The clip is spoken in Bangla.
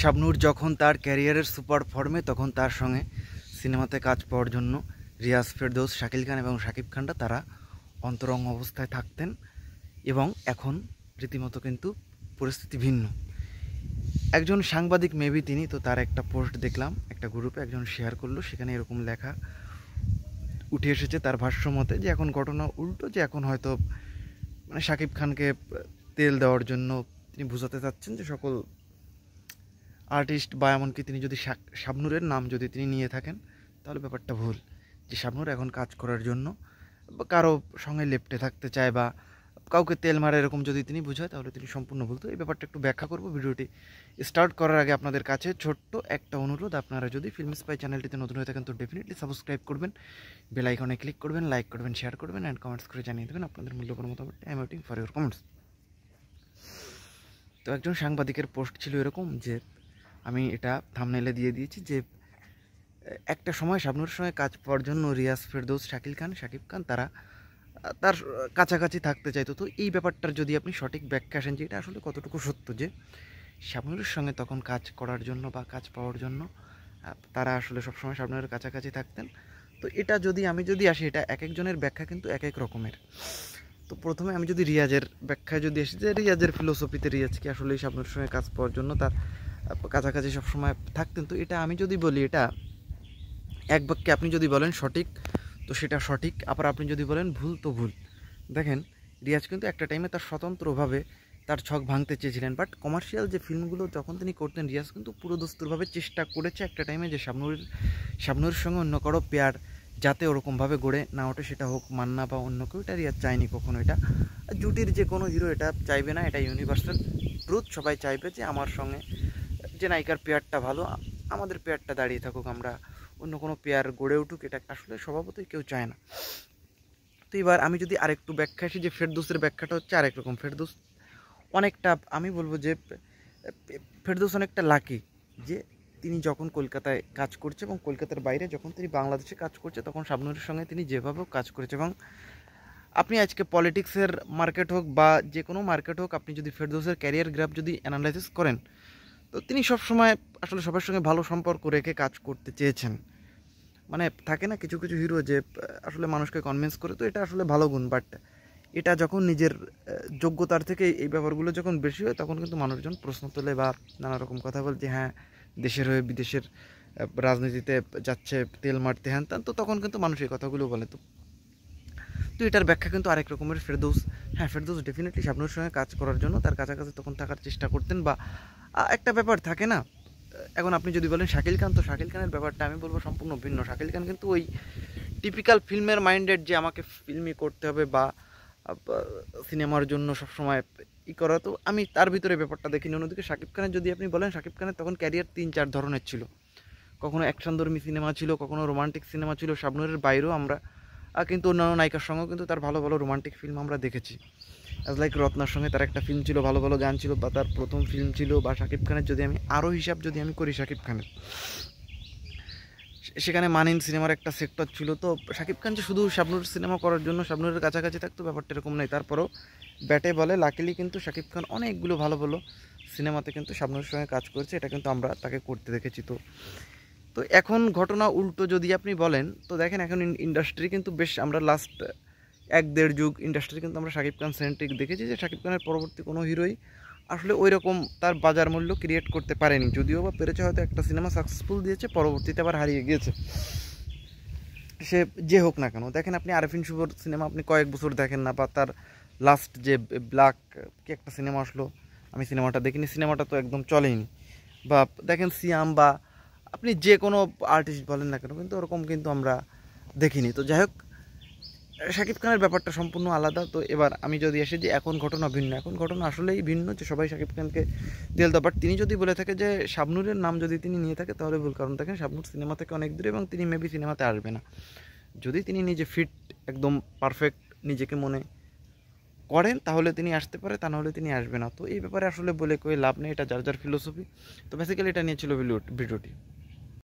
শাবনুর যখন তার ক্যারিয়ারের সুপার ফর্মে তখন তার সঙ্গে সিনেমাতে কাজ পাওয়ার জন্য রিয়াজ ফেরদৌস শাকিল খান এবং শাকিব খানরা তারা অন্তরঙ্গ অবস্থায় থাকতেন এবং এখন রীতিমতো কিন্তু পরিস্থিতি ভিন্ন একজন সাংবাদিক মেবি তিনি তো তার একটা পোস্ট দেখলাম একটা গ্রুপে একজন শেয়ার করলো সেখানে এরকম লেখা উঠে এসেছে তার ভাষ্য মতে যে এখন ঘটনা উল্টো যে এখন হয়তো মানে শাকিব খানকে তেল দেওয়ার জন্য তিনি বোঝাতে চাচ্ছেন যে সকল আর্টিস্ট বা এমনকি তিনি যদি শাবনুরের নাম যদি তিনি নিয়ে থাকেন তাহলে ব্যাপারটা ভুল যে শাবনুর এখন কাজ করার জন্য কারো সঙ্গে লেপটে থাকতে চায় বা কাউকে তেল মারা এরকম যদি তিনি বোঝায় তাহলে তিনি সম্পূর্ণ ভুল তো এই ব্যাপারটা একটু ব্যাখ্যা করব ভিডিওটি স্টার্ট করার আগে আপনাদের কাছে ছোট্ট একটা অনুরোধ আপনারা যদি ফিল্ম স্পাই চ্যানেলটিতে নতুন হয়ে থাকেন তো ডেফিনেটলি সাবস্ক্রাইব করবেন বেলাইকনে ক্লিক করবেন লাইক করবেন শেয়ার করবেন অ্যান্ড কমেন্টস করে জানিয়ে দেবেন আপনাদের মূল্যবান মতামত I am waiting for your comments তো একজন সাংবাদিকের পোস্ট ছিল এরকম যে আমি এটা থামনেলে দিয়ে দিয়েছি যে একটা সময় সাবনুর সঙ্গে কাজ পাওয়ার জন্য রিয়াজ ফেরদৌস শাকিল খান শাকিব খান তারা তার কাছাকাছি থাকতে চাইতো তো এই ব্যাপারটার যদি আপনি সঠিক ব্যাখ্যা আসেন যে এটা আসলে কতটুকু সত্য যে সাবনুরের সঙ্গে তখন কাজ করার জন্য বা কাজ পাওয়ার জন্য তারা আসলে সবসময় সাবনুরের কাছাকাছি থাকতেন তো এটা যদি আমি যদি আসি এটা এক একজনের ব্যাখ্যা কিন্তু এক এক রকমের তো প্রথমে আমি যদি রিয়াজের ব্যাখ্যায় যদি আসি যে রিয়াজের ফিলোসফিতে রিয়াজ কি আসলে সাবনুরের সঙ্গে কাজ পাওয়ার জন্য তার কাছাকাছি সবসময় থাকতেন তো এটা আমি যদি বলি এটা এক বাক্যে আপনি যদি বলেন সঠিক তো সেটা সঠিক আবার আপনি যদি বলেন ভুল তো ভুল দেখেন রিয়াজ কিন্তু একটা টাইমে তার স্বতন্ত্রভাবে তার ছক ভাঙতে চেয়েছিলেন বাট কমার্শিয়াল যে ফিল্মগুলো যখন তিনি করতেন রিয়াজ কিন্তু পুরোদস্তুরভাবে চেষ্টা করেছে একটা টাইমে যে শাবনুরের শাবনুরির সঙ্গে অন্য কারো পেয়ার যাতে ওরকমভাবে গড়ে না ওঠে সেটা হোক মান্না বা অন্য কেউ এটা রিয়াজ চায়নি কখনো এটা জুটির যে কোনো হিরো এটা চাইবে না এটা ইউনিভার্সাল ট্রুথ সবাই চাইবে যে আমার সঙ্গে যে নায়িকার পেয়ারটা ভালো আমাদের পেয়ারটা দাঁড়িয়ে থাকুক আমরা অন্য কোনো পেয়ার গড়ে উঠুক এটা আসলে স্বভাবতই কেউ চায় না তো এবার আমি যদি আরেকটু ব্যাখ্যা আসি যে ফেরদোসের ব্যাখ্যাটা হচ্ছে আরেক রকম ফেরদোস অনেকটা আমি বলবো যে ফেরদোস অনেকটা লাকি যে তিনি যখন কলকাতায় কাজ করছে এবং কলকাতার বাইরে যখন তিনি বাংলাদেশে কাজ করছে তখন শাবনুরের সঙ্গে তিনি যেভাবেও কাজ করেছে এবং আপনি আজকে পলিটিক্সের মার্কেট হোক বা যে কোনো মার্কেট হোক আপনি যদি ফেরদোসের ক্যারিয়ার গ্রাফ যদি অ্যানালাইসিস করেন তো তিনি সবসময় আসলে সবার সঙ্গে ভালো সম্পর্ক রেখে কাজ করতে চেয়েছেন মানে থাকে না কিছু কিছু হিরো যে আসলে মানুষকে কনভিন্স করে তো এটা আসলে ভালো গুণ বাট এটা যখন নিজের যোগ্যতার থেকে এই ব্যাপারগুলো যখন বেশি হয় তখন কিন্তু মানুষজন প্রশ্ন তোলে বা নানা রকম কথা বলে যে হ্যাঁ দেশের হয়ে বিদেশের রাজনীতিতে যাচ্ছে তেল মারতে হ্যান তো তখন কিন্তু মানুষ এই কথাগুলো বলে তো তো এটার ব্যাখ্যা কিন্তু আরেক রকমের ফেরদৌস হ্যাঁ ফেরদৌস ডেফিনেটলি শাবনুর সঙ্গে কাজ করার জন্য তার কাছাকাছি তখন থাকার চেষ্টা করতেন বা একটা ব্যাপার থাকে না এখন আপনি যদি বলেন শাকিল খান তো শাকিল খানের ব্যাপারটা আমি বলবো সম্পূর্ণ ভিন্ন শাকিল খান কিন্তু ওই টিপিক্যাল ফিল্মের মাইন্ডেড যে আমাকে ফিল্মি করতে হবে বা সিনেমার জন্য সবসময় ই করা তো আমি তার ভিতরে ব্যাপারটা দেখিনি অন্যদিকে শাকিব খানের যদি আপনি বলেন শাকিব খানের তখন ক্যারিয়ার তিন চার ধরনের ছিল কখনো অ্যাকশন ধর্মী সিনেমা ছিল কখনো রোমান্টিক সিনেমা ছিল শাবনুরের বাইরেও আমরা আর কিন্তু অন্যান্য নায়িকার সঙ্গেও কিন্তু তার ভালো ভালো রোমান্টিক ফিল্ম আমরা দেখেছি অ্যাজ লাইক রত্নার সঙ্গে তার একটা ফিল্ম ছিল ভালো ভালো গান ছিল বা তার প্রথম ফিল্ম ছিল বা শাকিব খানের যদি আমি আরও হিসাব যদি আমি করি শাকিব খানের সেখানে মানিন সিনেমার একটা সেক্টর ছিল তো শাকিব খান যে শুধু শাবনুর সিনেমা করার জন্য শাবনুরের কাছাকাছি থাকতো ব্যাপারটা এরকম নেই তারপরেও ব্যাটে বলে লাকিলি কিন্তু শাকিব খান অনেকগুলো ভালো ভালো সিনেমাতে কিন্তু শাবনুরের সঙ্গে কাজ করছে এটা কিন্তু আমরা তাকে করতে দেখেছি তো তো এখন ঘটনা উল্টো যদি আপনি বলেন তো দেখেন এখন ইন্ডাস্ট্রি কিন্তু বেশ আমরা লাস্ট এক দেড় যুগ ইন্ডাস্ট্রি কিন্তু আমরা শাকিব খান সেন্ট্রিক দেখেছি যে শাকিব খানের পরবর্তী কোনো হিরোই আসলে ওই রকম তার বাজার মূল্য ক্রিয়েট করতে পারেনি যদিও বা পেরেছে হয়তো একটা সিনেমা সাকসেসফুল দিয়েছে পরবর্তীতে আবার হারিয়ে গিয়েছে সে যে হোক না কেন দেখেন আপনি আরফিন শুভর সিনেমা আপনি কয়েক বছর দেখেন না বা তার লাস্ট যে ব্ল্যাক কি একটা সিনেমা আসলো আমি সিনেমাটা দেখিনি সিনেমাটা তো একদম চলেইনি বা দেখেন সিয়াম বা আপনি যে কোনো আর্টিস্ট বলেন না কেন কিন্তু ওরকম কিন্তু আমরা দেখিনি তো যাই হোক শাকিব খানের ব্যাপারটা সম্পূর্ণ আলাদা তো এবার আমি যদি আসি যে এখন ঘটনা ভিন্ন এখন ঘটনা আসলেই ভিন্ন যে সবাই শাকিব খানকে দিয়ে দেওয়া বাট তিনি যদি বলে থাকে যে শাবনুরের নাম যদি তিনি নিয়ে থাকে তাহলে ভুল কারণ দেখেন শাবনুর সিনেমা থেকে অনেক দূরে এবং তিনি মেবি সিনেমাতে আসবে না যদি তিনি নিজে ফিট একদম পারফেক্ট নিজেকে মনে করেন তাহলে তিনি আসতে পারে তা নাহলে তিনি আসবে না তো এই ব্যাপারে আসলে বলে কই লাভ নেই এটা যার যার ফিলোসফি তো বেসিক্যালি এটা নিয়েছিল ভিডিওটি